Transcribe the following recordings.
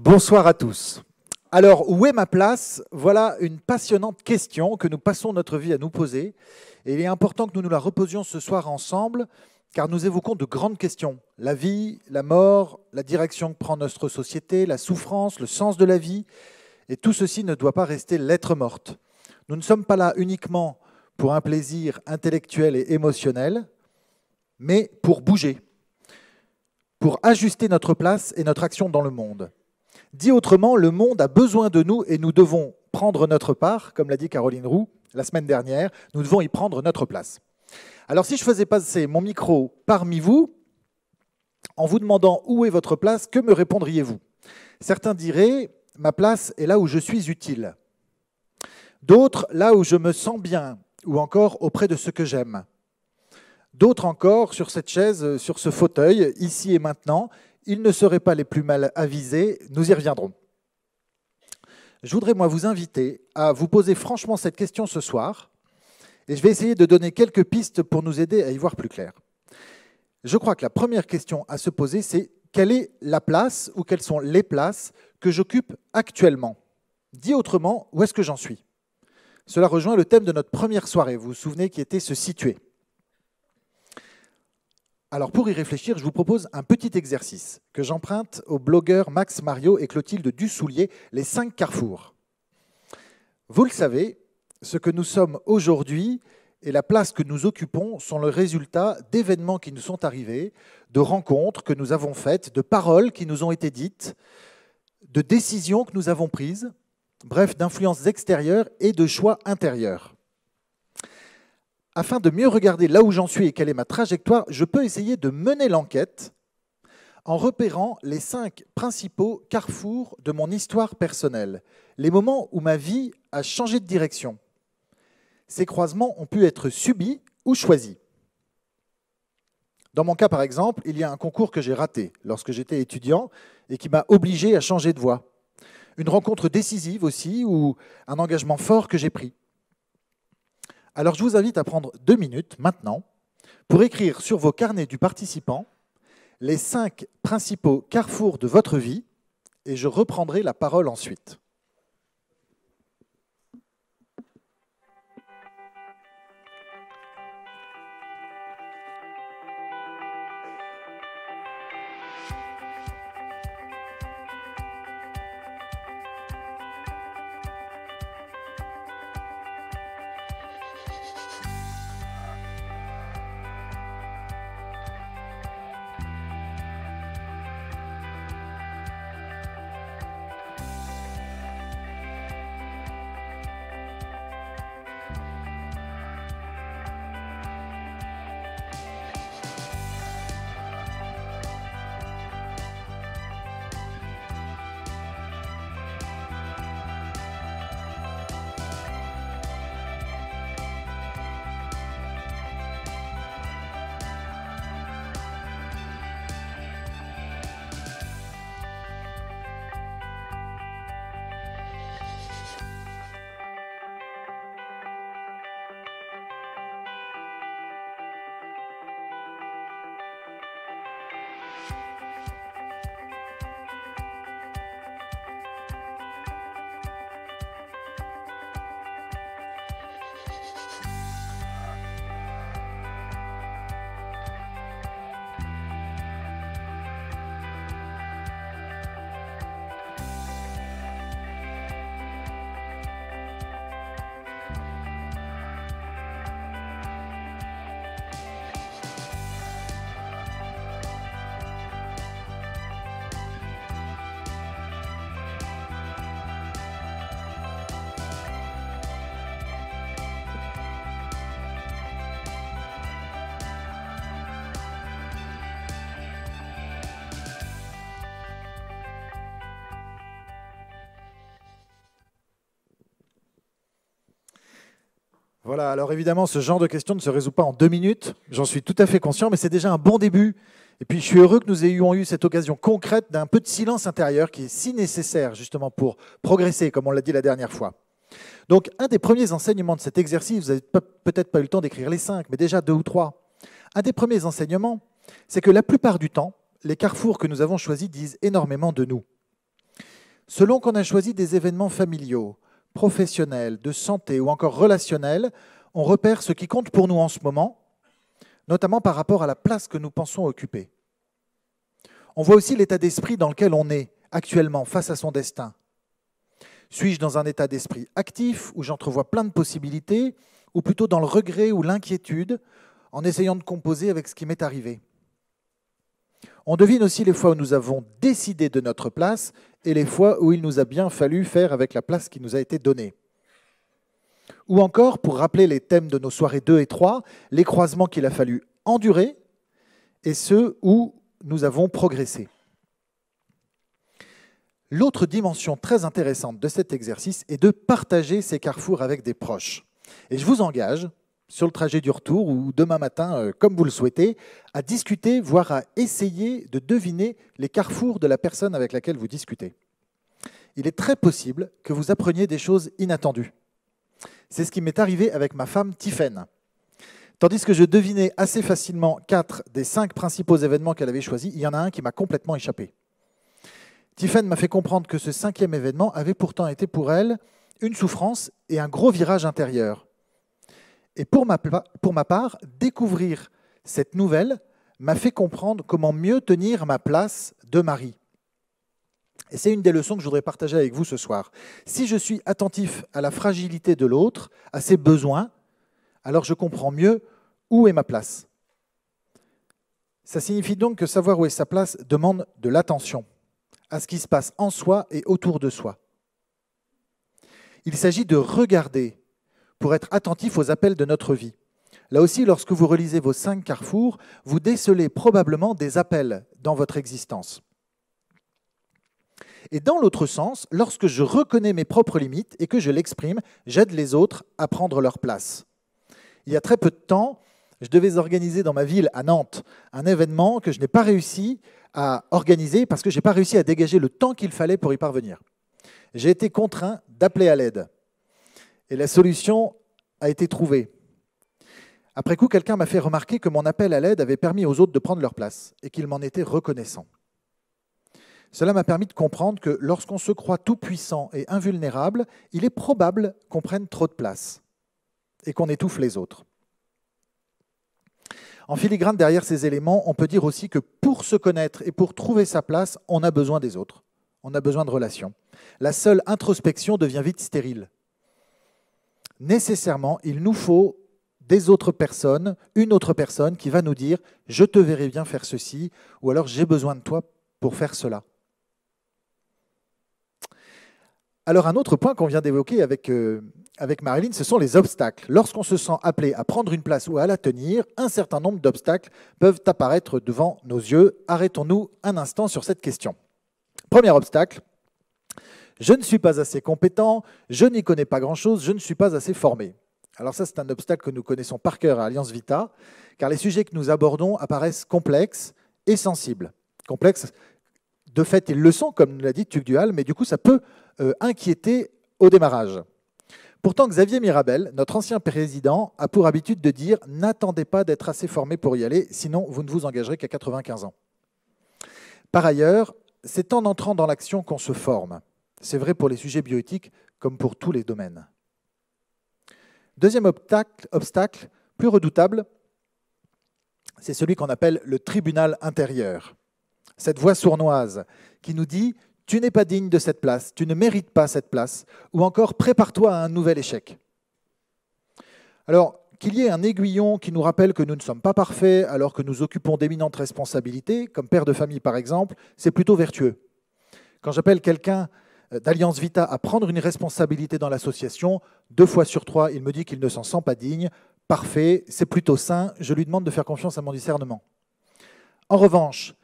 Bonsoir à tous. Alors, où est ma place Voilà une passionnante question que nous passons notre vie à nous poser. Et il est important que nous nous la reposions ce soir ensemble, car nous évoquons de grandes questions. La vie, la mort, la direction que prend notre société, la souffrance, le sens de la vie. Et tout ceci ne doit pas rester lettre morte. Nous ne sommes pas là uniquement pour un plaisir intellectuel et émotionnel, mais pour bouger, pour ajuster notre place et notre action dans le monde. Dit autrement, le monde a besoin de nous et nous devons prendre notre part, comme l'a dit Caroline Roux la semaine dernière, nous devons y prendre notre place. Alors si je faisais passer mon micro parmi vous, en vous demandant où est votre place, que me répondriez-vous Certains diraient, ma place est là où je suis utile. D'autres, là où je me sens bien, ou encore auprès de ce que j'aime. D'autres encore, sur cette chaise, sur ce fauteuil, ici et maintenant, ils ne seraient pas les plus mal avisés, nous y reviendrons. Je voudrais, moi, vous inviter à vous poser franchement cette question ce soir, et je vais essayer de donner quelques pistes pour nous aider à y voir plus clair. Je crois que la première question à se poser, c'est quelle est la place ou quelles sont les places que j'occupe actuellement Dit autrement, où est-ce que j'en suis Cela rejoint le thème de notre première soirée, vous vous souvenez, qui était se situer. Alors pour y réfléchir, je vous propose un petit exercice que j'emprunte aux blogueurs Max Mario et Clotilde Dussoulier, les cinq carrefours. Vous le savez, ce que nous sommes aujourd'hui et la place que nous occupons sont le résultat d'événements qui nous sont arrivés, de rencontres que nous avons faites, de paroles qui nous ont été dites, de décisions que nous avons prises, bref, d'influences extérieures et de choix intérieurs afin de mieux regarder là où j'en suis et quelle est ma trajectoire, je peux essayer de mener l'enquête en repérant les cinq principaux carrefours de mon histoire personnelle, les moments où ma vie a changé de direction. Ces croisements ont pu être subis ou choisis. Dans mon cas, par exemple, il y a un concours que j'ai raté lorsque j'étais étudiant et qui m'a obligé à changer de voie. Une rencontre décisive aussi ou un engagement fort que j'ai pris. Alors je vous invite à prendre deux minutes maintenant pour écrire sur vos carnets du participant les cinq principaux carrefours de votre vie et je reprendrai la parole ensuite. Voilà, alors évidemment, ce genre de questions ne se résout pas en deux minutes, j'en suis tout à fait conscient, mais c'est déjà un bon début. Et puis, je suis heureux que nous ayons eu cette occasion concrète d'un peu de silence intérieur qui est si nécessaire justement pour progresser, comme on l'a dit la dernière fois. Donc, un des premiers enseignements de cet exercice, vous n'avez peut-être pas eu le temps d'écrire les cinq, mais déjà deux ou trois. Un des premiers enseignements, c'est que la plupart du temps, les carrefours que nous avons choisis disent énormément de nous. Selon qu'on a choisi des événements familiaux, professionnelle, de santé ou encore relationnel, on repère ce qui compte pour nous en ce moment, notamment par rapport à la place que nous pensons occuper. On voit aussi l'état d'esprit dans lequel on est actuellement face à son destin. Suis-je dans un état d'esprit actif où j'entrevois plein de possibilités, ou plutôt dans le regret ou l'inquiétude, en essayant de composer avec ce qui m'est arrivé on devine aussi les fois où nous avons décidé de notre place et les fois où il nous a bien fallu faire avec la place qui nous a été donnée. Ou encore, pour rappeler les thèmes de nos soirées 2 et 3, les croisements qu'il a fallu endurer et ceux où nous avons progressé. L'autre dimension très intéressante de cet exercice est de partager ces carrefours avec des proches. Et je vous engage sur le trajet du retour ou demain matin, euh, comme vous le souhaitez, à discuter, voire à essayer de deviner les carrefours de la personne avec laquelle vous discutez. Il est très possible que vous appreniez des choses inattendues. C'est ce qui m'est arrivé avec ma femme Tiffaine. Tandis que je devinais assez facilement quatre des cinq principaux événements qu'elle avait choisis, il y en a un qui m'a complètement échappé. Tiffaine m'a fait comprendre que ce cinquième événement avait pourtant été pour elle une souffrance et un gros virage intérieur. Et pour ma, part, découvrir cette nouvelle m'a fait comprendre comment mieux tenir ma place de mari. Et c'est une des leçons que je voudrais partager avec vous ce soir. Si je suis attentif à la fragilité de l'autre, à ses besoins, alors je comprends mieux où est ma place. Ça signifie donc que savoir où est sa place demande de l'attention à ce qui se passe en soi et autour de soi. Il s'agit de regarder pour être attentif aux appels de notre vie. Là aussi, lorsque vous relisez vos cinq carrefours, vous décelez probablement des appels dans votre existence. Et dans l'autre sens, lorsque je reconnais mes propres limites et que je l'exprime, j'aide les autres à prendre leur place. Il y a très peu de temps, je devais organiser dans ma ville, à Nantes, un événement que je n'ai pas réussi à organiser parce que je n'ai pas réussi à dégager le temps qu'il fallait pour y parvenir. J'ai été contraint d'appeler à l'aide. Et la solution a été trouvée. Après coup, quelqu'un m'a fait remarquer que mon appel à l'aide avait permis aux autres de prendre leur place et qu'ils m'en étaient reconnaissants. Cela m'a permis de comprendre que lorsqu'on se croit tout-puissant et invulnérable, il est probable qu'on prenne trop de place et qu'on étouffe les autres. En filigrane derrière ces éléments, on peut dire aussi que pour se connaître et pour trouver sa place, on a besoin des autres, on a besoin de relations. La seule introspection devient vite stérile nécessairement, il nous faut des autres personnes, une autre personne qui va nous dire je te verrai bien faire ceci ou alors j'ai besoin de toi pour faire cela. Alors un autre point qu'on vient d'évoquer avec, euh, avec Marilyn, ce sont les obstacles. Lorsqu'on se sent appelé à prendre une place ou à la tenir, un certain nombre d'obstacles peuvent apparaître devant nos yeux. Arrêtons-nous un instant sur cette question. Premier obstacle, je ne suis pas assez compétent, je n'y connais pas grand-chose, je ne suis pas assez formé. Alors ça, c'est un obstacle que nous connaissons par cœur à Alliance Vita, car les sujets que nous abordons apparaissent complexes et sensibles. Complexes, de fait, ils le sont, comme l'a dit Duhal, mais du coup, ça peut euh, inquiéter au démarrage. Pourtant, Xavier Mirabel, notre ancien président, a pour habitude de dire N'attendez pas d'être assez formé pour y aller, sinon vous ne vous engagerez qu'à 95 ans. Par ailleurs, c'est en entrant dans l'action qu'on se forme. C'est vrai pour les sujets bioéthiques comme pour tous les domaines. Deuxième obstacle, plus redoutable, c'est celui qu'on appelle le tribunal intérieur. Cette voix sournoise qui nous dit Tu n'es pas digne de cette place, tu ne mérites pas cette place, ou encore Prépare-toi à un nouvel échec. Alors, qu'il y ait un aiguillon qui nous rappelle que nous ne sommes pas parfaits alors que nous occupons d'éminentes responsabilités, comme père de famille par exemple, c'est plutôt vertueux. Quand j'appelle quelqu'un euh, d'Alliance Vita à prendre une responsabilité dans l'association. Deux fois sur trois, il me dit qu'il ne s'en sent pas digne. Parfait, c'est plutôt sain. Je lui demande de faire confiance à mon discernement. En revanche,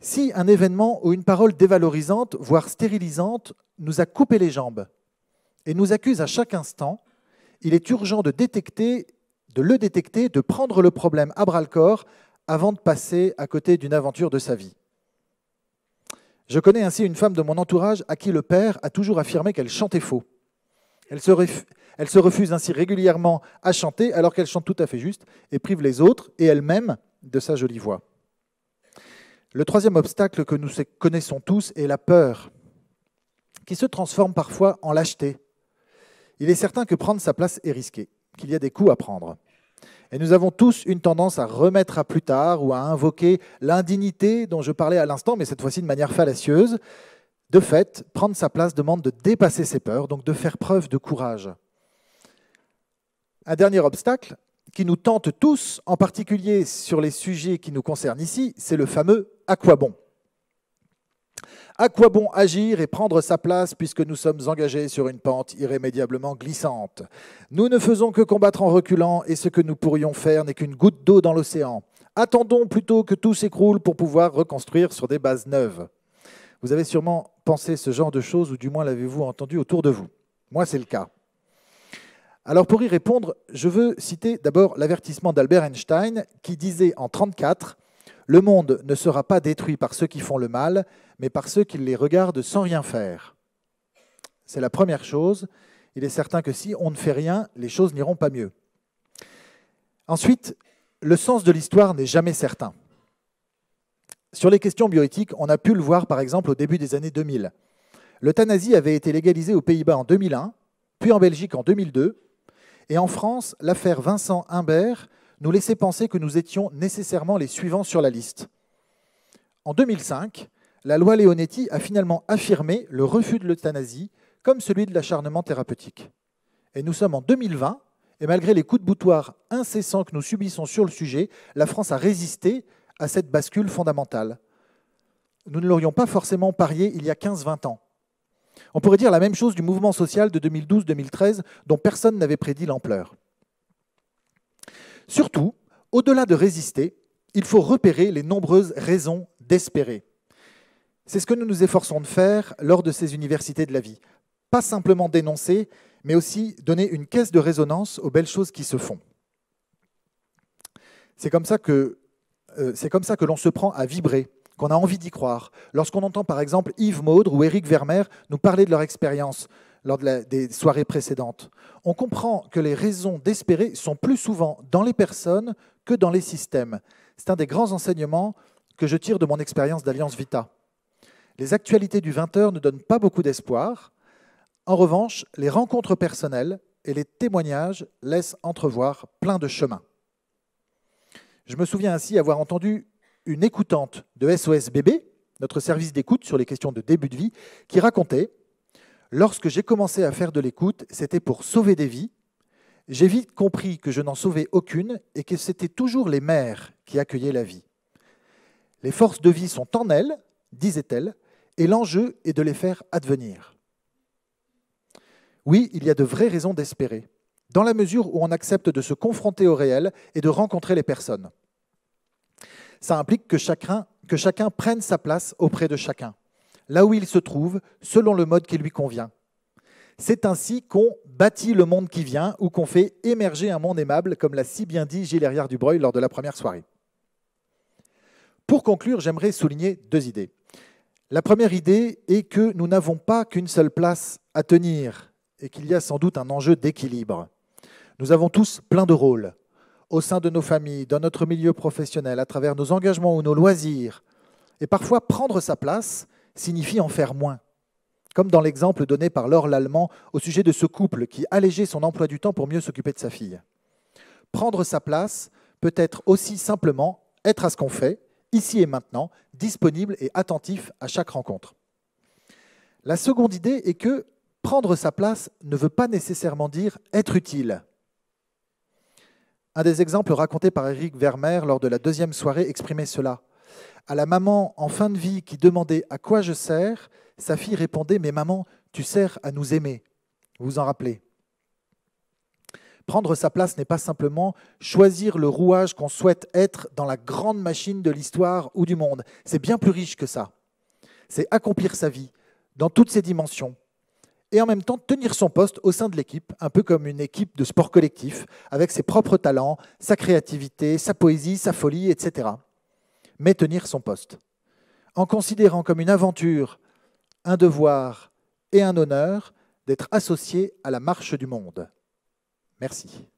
si un événement ou une parole dévalorisante, voire stérilisante, nous a coupé les jambes et nous accuse à chaque instant, il est urgent de détecter, de le détecter, de prendre le problème à bras le corps avant de passer à côté d'une aventure de sa vie. Je connais ainsi une femme de mon entourage à qui le père a toujours affirmé qu'elle chantait faux. Elle se, refuse ainsi régulièrement à chanter alors qu'elle chante tout à fait juste et prive les autres et elle-même de sa jolie voix. Le troisième obstacle que nous connaissons tous est la peur, qui se transforme parfois en lâcheté. Il est certain que prendre sa place est risqué, qu'il y a des coups à prendre. Et nous avons tous une tendance à remettre à plus tard ou à invoquer l'indignité dont je parlais à l'instant, mais cette fois-ci de manière fallacieuse. De fait, prendre sa place demande de dépasser ses peurs, donc de faire preuve de courage. Un dernier obstacle qui nous tente tous, en particulier sur les sujets qui nous concernent ici, c'est le fameux à quoi bon à quoi bon agir et prendre sa place puisque nous sommes engagés sur une pente irrémédiablement glissante Nous ne faisons que combattre en reculant et ce que nous pourrions faire n'est qu'une goutte d'eau dans l'océan. Attendons plutôt que tout s'écroule pour pouvoir reconstruire sur des bases neuves. Vous avez sûrement pensé ce genre de choses, ou du moins l'avez-vous entendu autour de vous. Moi, c'est le cas. Alors pour y répondre, je veux citer d'abord l'avertissement d'Albert Einstein qui disait en 1934 le monde ne sera pas détruit par ceux qui font le mal, mais par ceux qui les regardent sans rien faire. C'est la première chose. Il est certain que si on ne fait rien, les choses n'iront pas mieux. Ensuite, le sens de l'histoire n'est jamais certain. Sur les questions bioéthiques, on a pu le voir par exemple au début des années 2000. L'euthanasie avait été légalisée aux Pays-Bas en 2001, puis en Belgique en 2002, et en France, l'affaire Vincent Humbert nous laissait penser que nous étions nécessairement les suivants sur la liste. En 2005, la loi Leonetti a finalement affirmé le refus de l'euthanasie comme celui de l'acharnement thérapeutique. Et nous sommes en 2020, et malgré les coups de boutoir incessants que nous subissons sur le sujet, la France a résisté à cette bascule fondamentale. Nous ne l'aurions pas forcément parié il y a 15-20 ans. On pourrait dire la même chose du mouvement social de 2012-2013, dont personne n'avait prédit l'ampleur. Surtout, au-delà de résister, il faut repérer les nombreuses raisons d'espérer. C'est ce que nous nous efforçons de faire lors de ces universités de la vie. Pas simplement dénoncer, mais aussi donner une caisse de résonance aux belles choses qui se font. C'est comme ça que euh, comme ça que l'on se prend à vibrer, qu'on a envie d'y croire. Lorsqu'on entend par exemple Yves Maudre ou Éric Vermeer nous parler de leur expérience, lors des soirées précédentes, on comprend que les raisons d'espérer sont plus souvent dans les personnes que dans les systèmes. C'est un des grands enseignements que je tire de mon expérience d'Alliance Vita. Les actualités du 20h ne donnent pas beaucoup d'espoir. En revanche, les rencontres personnelles et les témoignages laissent entrevoir plein de chemins. Je me souviens ainsi avoir entendu une écoutante de SOS Bébé, notre service d'écoute sur les questions de début de vie, qui racontait Lorsque j'ai commencé à faire de l'écoute, c'était pour sauver des vies. J'ai vite compris que je n'en sauvais aucune et que c'était toujours les mères qui accueillaient la vie. Les forces de vie sont en elles, disait-elle, et l'enjeu est de les faire advenir. Oui, il y a de vraies raisons d'espérer, dans la mesure où on accepte de se confronter au réel et de rencontrer les personnes. Ça implique que chacun, que chacun prenne sa place auprès de chacun là où il se trouve, selon le mode qui lui convient. C'est ainsi qu'on bâtit le monde qui vient ou qu'on fait émerger un monde aimable, comme l'a si bien dit Gilles Dubreuil lors de la première soirée. Pour conclure, j'aimerais souligner deux idées. La première idée est que nous n'avons pas qu'une seule place à tenir et qu'il y a sans doute un enjeu d'équilibre. Nous avons tous plein de rôles au sein de nos familles, dans notre milieu professionnel, à travers nos engagements ou nos loisirs. Et parfois, prendre sa place, signifie en faire moins. Comme dans l'exemple donné par Laure l'Allemand au sujet de ce couple qui allégeait son emploi du temps pour mieux s'occuper de sa fille. Prendre sa place peut être aussi simplement être à ce qu'on fait, ici et maintenant, disponible et attentif à chaque rencontre. La seconde idée est que prendre sa place ne veut pas nécessairement dire être utile. Un des exemples racontés par Eric Vermeer lors de la deuxième soirée exprimait cela. À la maman en fin de vie qui demandait à quoi je sers, sa fille répondait Mais maman, tu sers à nous aimer. Vous vous en rappelez Prendre sa place n'est pas simplement choisir le rouage qu'on souhaite être dans la grande machine de l'histoire ou du monde. C'est bien plus riche que ça. C'est accomplir sa vie dans toutes ses dimensions et en même temps tenir son poste au sein de l'équipe, un peu comme une équipe de sport collectif, avec ses propres talents, sa créativité, sa poésie, sa folie, etc mais tenir son poste, en considérant comme une aventure, un devoir et un honneur d'être associé à la marche du monde. Merci.